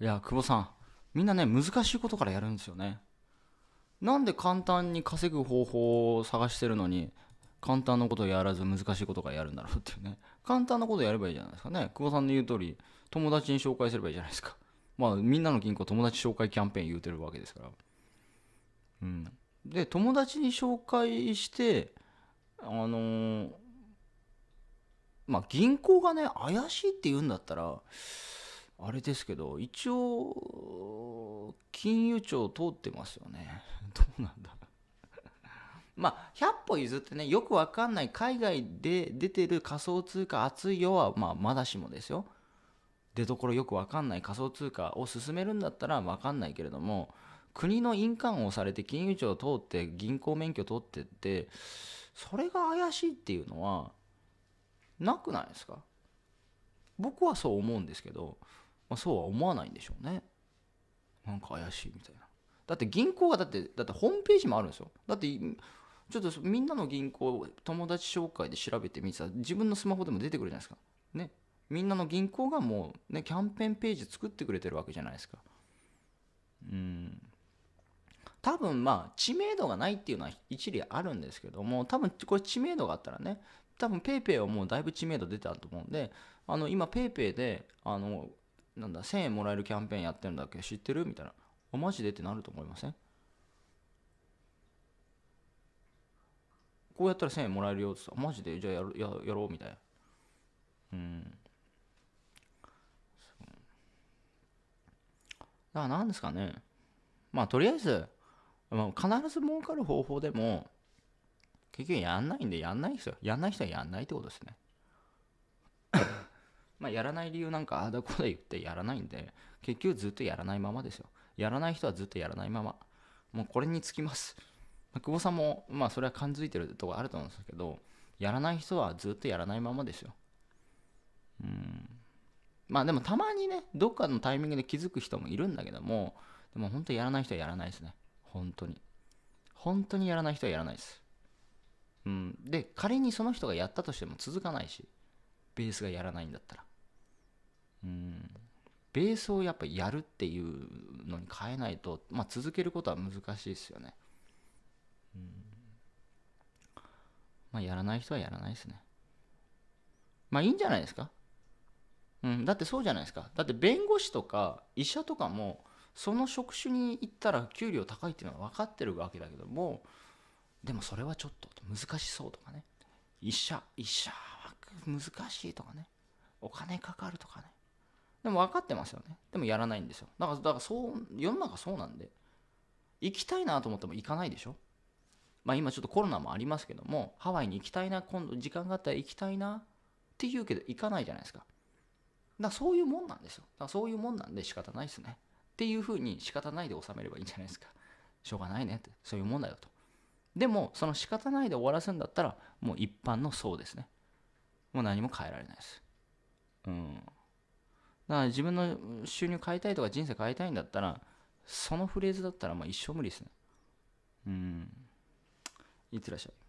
いや久保さんみんなね難しいことからやるんですよねなんで簡単に稼ぐ方法を探してるのに簡単なことをやらず難しいことからやるんだろうっていうね簡単なことやればいいじゃないですかね久保さんの言う通り友達に紹介すればいいじゃないですかまあみんなの銀行友達紹介キャンペーン言うてるわけですからうんで友達に紹介してあのー、まあ銀行がね怪しいって言うんだったらあれですけど、一応、金融庁通ってますよね。どうなんだ まあ、100歩譲ってね、よくわかんない海外で出てる仮想通貨熱いよは、まあ、まだしもですよ。出どころよくわかんない仮想通貨を進めるんだったらわかんないけれども、国の印鑑をされて金融庁を通って銀行免許取ってってそれが怪しいっていうのはなくないですか僕はそう思うんですけどまあ、そうは思わないんでしょうねなんか怪しいみたいなだって銀行はだってだってホームページもあるんですよだってちょっとみんなの銀行友達紹介で調べてみたら自分のスマホでも出てくるじゃないですかねみんなの銀行がもうねキャンペーンページ作ってくれてるわけじゃないですかうん多分まあ知名度がないっていうのは一理あるんですけども多分これ知名度があったらね多分 PayPay はもうだいぶ知名度出たと思うんであの今 PayPay であのなんだ1000円もらえるキャンペーンやってるんだっけ知ってるみたいなおマジでってなると思いませんこうやったら1000円もらえるよってさマジでじゃあやややろうみたいなうんだから何ですかねまあとりあえず、まあ、必ず儲かる方法でも結局やんないんでやんないですよやんない人はやんないってことですねまあ、やらない理由なんかああだこうだ言ってやらないんで、結局ずっとやらないままですよ。やらない人はずっとやらないまま。もうこれにつきます。久保さんも、まあそれは感づいてるところあると思うんですけど、やらない人はずっとやらないままですよ。うん。まあでもたまにね、どっかのタイミングで気づく人もいるんだけども、でも本当やらない人はやらないですね。本当に。本当にやらない人はやらないです。うん。で、仮にその人がやったとしても続かないし、ベースがやらないんだったら。うん、ベースをやっぱやるっていうのに変えないと、まあ、続けることは難しいですよね、うんまあ、やらない人はやらないですねまあいいんじゃないですか、うん、だってそうじゃないですかだって弁護士とか医者とかもその職種に行ったら給料高いっていうのは分かってるわけだけどもでもそれはちょっと難しそうとかね医者医者は難しいとかねお金かかるとかねでも分かってますよね。でもやらないんですよ。だから、だからそう、世の中そうなんで、行きたいなと思っても行かないでしょ。まあ今ちょっとコロナもありますけども、ハワイに行きたいな、今度時間があったら行きたいなって言うけど行かないじゃないですか。だからそういうもんなんですよ。だからそういうもんなんで仕方ないですね。っていうふうに仕方ないで収めればいいんじゃないですか。しょうがないねって、そういうもんだよと。でも、その仕方ないで終わらすんだったら、もう一般のそうですね。もう何も変えられないです。うん。だから自分の収入変えたいとか人生変えたいんだったら、そのフレーズだったらまあ一生無理ですね。うん。いってらっしゃい。